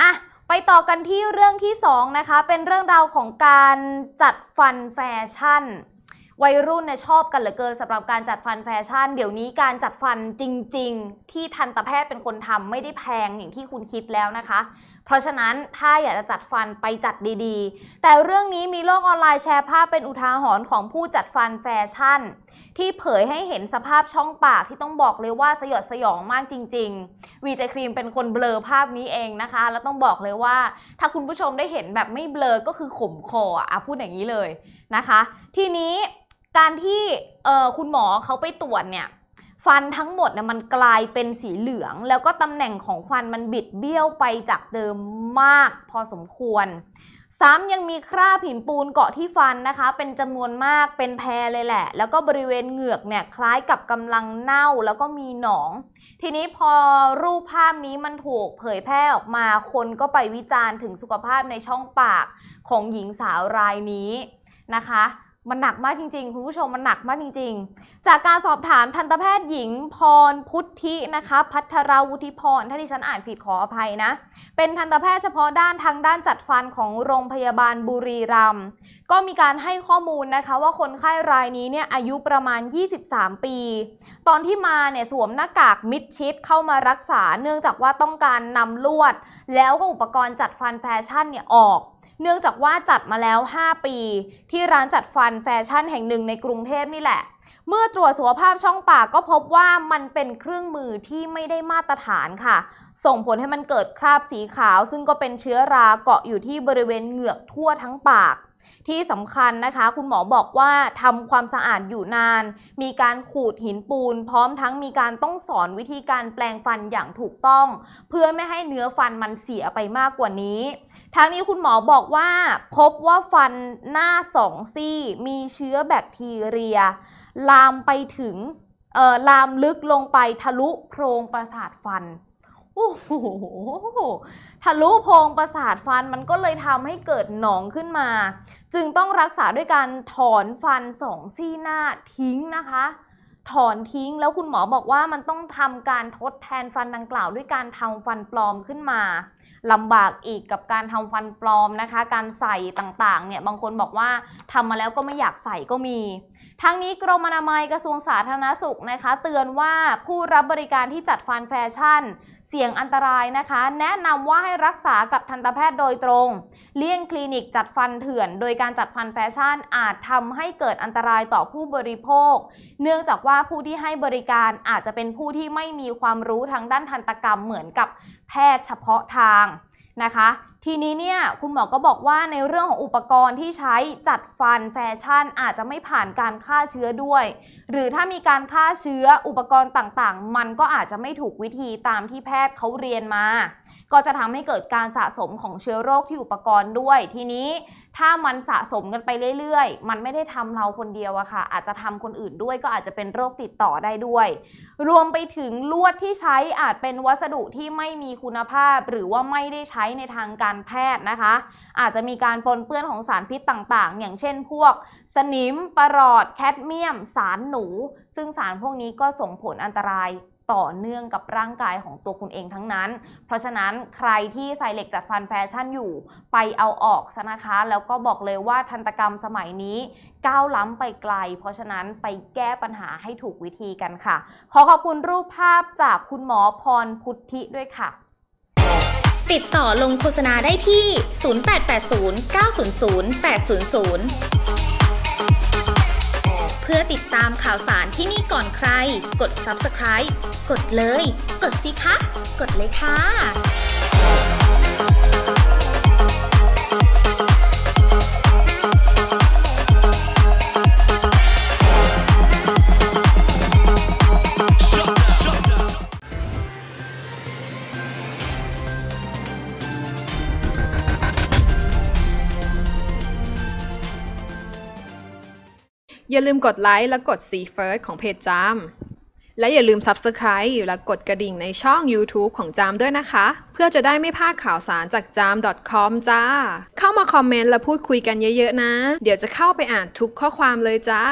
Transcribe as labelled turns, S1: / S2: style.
S1: อะไปต่อกันที่เรื่องที่2นะคะ เป็นเรื่องราวของการจัดฟันแฟชั่น วัยรุ่นเนี่ยชอบกันเหลือเกินสำหรับการจัดฟันแฟชั่น เดี๋ยวนี้การจัดฟันจริงๆ ที่ทันตแพทย์เป็นคนทำไม่ได้แพงอย่างที่คุณคิดแล้วนะคะเพราะฉะนั้นถ้าอยากจะจัดฟันไปจัดดีๆ แต่เรื่องนี้มีโลกออนไลน์แชร์ภาพเป็นอุทาหรณ์ของผู้จัดฟันแฟชั่น ที่เผยให้เห็นสภาพช่องปากที่ต้องบอกเลยว่าสยดสยองมากจริง ๆ วีเจครีมเป็นคนเบลอภาพนี้เองนะคะ แล้วต้องบอกเลยว่าถ้าคุณผู้ชมได้เห็นแบบไม่เบลอก็คือขมคออ่ะพูดอย่างนี้เลยนะคะ ทีนี้การที่คุณหมอเขาไปตรวจเนี่ยฟันทั้งหมดเนี่ยมันกลายเป็นสีเหลือง แล้วก็ตำแหน่งของฟันมันบิดเบี้ยวไปจากเดิมมากพอสมควรซ้ำยังมีคราบหินปูนเกาะที่ฟันนะคะ เป็นจำนวนมากเป็นแพรเลยแหละ แล้วก็บริเวณเหงือกเนี่ยคล้ายกับกำลังเน่าแล้วก็มีหนอง ทีนี้พอรูปภาพนี้มันถูกเผยแพร่ออกมาคนก็ไปวิจารณ์ถึงสุขภาพในช่องปากของหญิงสาวรายนี้นะคะมันหนักมากจริงๆคุณผู้ชมมันหนักมากจริงๆ จากการสอบถามทันตแพทย์หญิงพร พุทธินะคะพัทราวุฒิพรถ้าดิฉันอ่านผิดขออภัยนะเป็นทันตแพทย์เฉพาะด้านทางด้านจัดฟันของโรงพยาบาลบุรีรัมย์ก็มีการให้ข้อมูลนะคะว่าคนไข้รายนี้เนี่ยอายุประมาณ 23 ปี ตอนที่มาเนี่ยสวมหน้ากากมิดชิดเข้ามารักษา เนื่องจากว่าต้องการนำลวด แล้วก็อุปกรณ์จัดฟันแฟชั่นเนี่ยออกเนื่องจากว่าจัดมาแล้ว 5 ปี ที่ร้านจัดฟันแฟชั่นแห่งหนึ่งในกรุงเทพนี่แหละเมื่อตรวจสุขภาพช่องปากก็พบว่ามันเป็นเครื่องมือที่ไม่ได้มาตรฐานค่ะ ส่งผลให้มันเกิดคราบสีขาวซึ่งก็เป็นเชื้อราเกาะอยู่ที่บริเวณเหงือกทั่วทั้งปาก ที่สำคัญนะคะ คุณหมอบอกว่าทำความสะอาดอยู่นาน มีการขูดหินปูน พร้อมทั้งมีการต้องสอนวิธีการแปลงฟันอย่างถูกต้อง เพื่อไม่ให้เนื้อฟันมันเสียไปมากกว่านี้ทางนี้คุณหมอบอกว่า พบว่าฟันหน้าสองซี่มีเชื้อแบคทีเรียลามไปถึง ลามลึกลงไปทะลุโพรงประสาทฟันโอ้โหทะลุโพรงประสาทฟันมันก็เลยทำให้เกิดหนองขึ้นมา จึงต้องรักษาด้วยการถอนฟันสองซี่หน้าทิ้งนะคะถอนทิ้งแล้วคุณหมอบอกว่ามันต้องทำการทดแทนฟันดังกล่าว ด้วยการทำฟันปลอมขึ้นมาลำบากอีกกับการทำฟันปลอมนะคะ การใส่ต่างๆเนี่ยบางคนบอกว่าทำมาแล้วก็ไม่อยากใส่ก็มี ทั้งนี้กรมอนามัยกระทรวงสาธารณสุขนะคะ เตือนว่าผู้รับบริการที่จัดฟันแฟชั่นเสี่ยงอันตรายนะคะแนะนำว่าให้รักษากับทันตแพทย์โดยตรง เลี่ยงคลินิกจัดฟันเถื่อนโดยการจัดฟันแฟชั่นอาจทำให้เกิดอันตรายต่อผู้บริโภค เนื่องจากว่าผู้ที่ให้บริการอาจจะเป็นผู้ที่ไม่มีความรู้ทางด้านทันตกรรมเหมือนกับแพทย์เฉพาะทางนะคะทีนี้เนี่ยคุณหมอก็บอกว่าในเรื่องของอุปกรณ์ที่ใช้จัดฟันแฟชั่นอาจจะไม่ผ่านการฆ่าเชื้อด้วย หรือถ้ามีการฆ่าเชื้ออุปกรณ์ต่างๆ มันก็อาจจะไม่ถูกวิธีตามที่แพทย์เขาเรียนมา ก็จะทำให้เกิดการสะสมของเชื้อโรคที่อุปกรณ์ด้วยทีนี้ถ้ามันสะสมกันไปเรื่อยๆ มันไม่ได้ทำเราคนเดียวอะค่ะ อาจจะทำคนอื่นด้วย ก็อาจจะเป็นโรคติดต่อได้ด้วย รวมไปถึงลวดที่ใช้อาจเป็นวัสดุที่ไม่มีคุณภาพ หรือว่าไม่ได้ใช้ในทางการแพทย์นะคะ อาจจะมีการปนเปื้อนของสารพิษต่างๆ อย่างเช่นพวก สนิม ปรอด แคดเมียม สารหนู ซึ่งสารพวกนี้ก็ส่งผลอันตรายต่อเนื่องกับร่างกายของตัวคุณเองทั้งนั้น เพราะฉะนั้นใครที่ใส่เหล็กจัดฟันแฟชั่นอยู่ ไปเอาออกซะนะคะ แล้วก็บอกเลยว่าทันตกรรมสมัยนี้ก้าวล้ำไปไกล เพราะฉะนั้นไปแก้ปัญหาให้ถูกวิธีกันค่ะ ขอขอบคุณรูปภาพจากคุณหมอพรพุทธิด้วยค่ะ ติดต่อลงโฆษณาได้ที่ 0880 900 800พื่อติดตามข่าวสารที่นี่ก่อนใคร กด subscribe กดเลย กดสิคะ กดเลยค่ะอย่าลืมกดไลค์และกด See First ของเพจจาม และอย่าลืม Subscribe และกดกระดิ่งในช่อง YouTube ของจามด้วยนะคะ เพื่อจะได้ไม่พลาดข่าวสารจากจาม .com จ้า เข้ามาคอมเมนต์และพูดคุยกันเยอะๆนะ เดี๋ยวจะเข้าไปอ่านทุกข้อความเลยจ้า